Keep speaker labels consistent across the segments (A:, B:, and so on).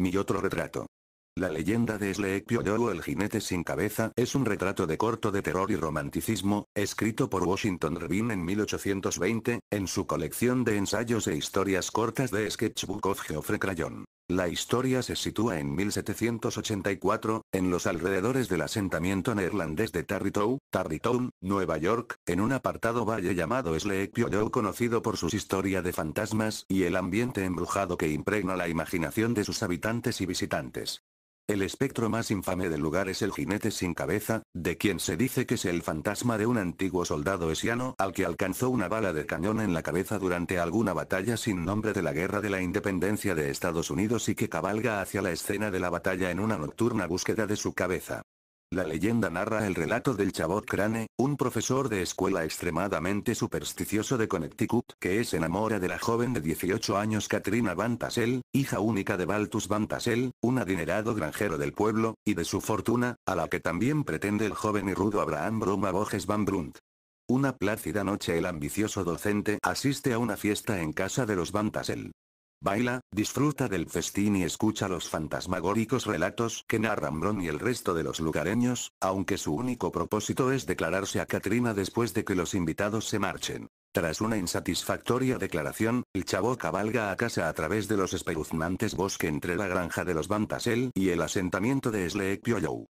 A: Mi otro retrato. La leyenda de Sleepy o el jinete sin cabeza es un retrato de corto de terror y romanticismo, escrito por Washington Irving en 1820, en su colección de ensayos e historias cortas de Sketchbook of Geoffrey Crayon. La historia se sitúa en 1784, en los alrededores del asentamiento neerlandés de Tarrytown, Tarrytown, Nueva York, en un apartado valle llamado Sleepy conocido por su historia de fantasmas y el ambiente embrujado que impregna la imaginación de sus habitantes y visitantes. El espectro más infame del lugar es el jinete sin cabeza, de quien se dice que es el fantasma de un antiguo soldado esiano al que alcanzó una bala de cañón en la cabeza durante alguna batalla sin nombre de la Guerra de la Independencia de Estados Unidos y que cabalga hacia la escena de la batalla en una nocturna búsqueda de su cabeza. La leyenda narra el relato del Chabot Crane, un profesor de escuela extremadamente supersticioso de Connecticut que es enamora de la joven de 18 años Katrina Van Tassel, hija única de Baltus Van Tassel, un adinerado granjero del pueblo, y de su fortuna, a la que también pretende el joven y rudo Abraham Bruma Boges Van Brunt. Una plácida noche el ambicioso docente asiste a una fiesta en casa de los Van Tassel. Baila, disfruta del festín y escucha los fantasmagóricos relatos que narran Bron y el resto de los lugareños, aunque su único propósito es declararse a Katrina después de que los invitados se marchen. Tras una insatisfactoria declaración, el chavo cabalga a casa a través de los espeluznantes bosques entre la granja de los Bantasel y el asentamiento de Sleek Pioyou.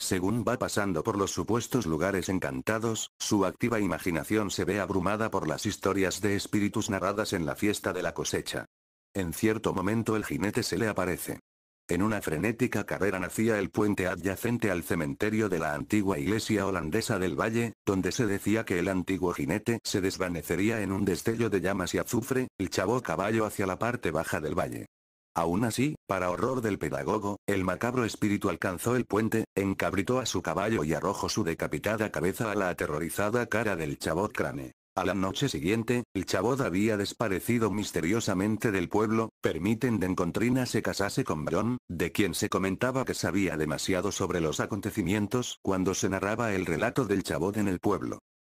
A: Según va pasando por los supuestos lugares encantados, su activa imaginación se ve abrumada por las historias de espíritus narradas en la fiesta de la cosecha. En cierto momento el jinete se le aparece. En una frenética carrera nacía el puente adyacente al cementerio de la antigua iglesia holandesa del valle, donde se decía que el antiguo jinete se desvanecería en un destello de llamas y azufre, el chavo caballo hacia la parte baja del valle. Aún así, para horror del pedagogo, el macabro espíritu alcanzó el puente, encabritó a su caballo y arrojó su decapitada cabeza a la aterrorizada cara del chabot crane. A la noche siguiente, el chabot había desaparecido misteriosamente del pueblo, permiten de Encontrina se casase con Bron, de quien se comentaba que sabía demasiado sobre los acontecimientos cuando se narraba el relato del chabot en el pueblo.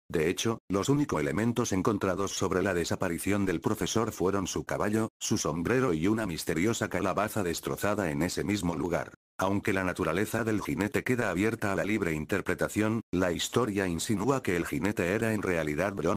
A: De hecho, los únicos elementos encontrados sobre la desaparición del profesor fueron su caballo, su sombrero y una misteriosa calabaza destrozada en ese mismo lugar. Aunque la naturaleza del jinete queda abierta a la libre interpretación, la historia insinúa que el jinete era en realidad Bron,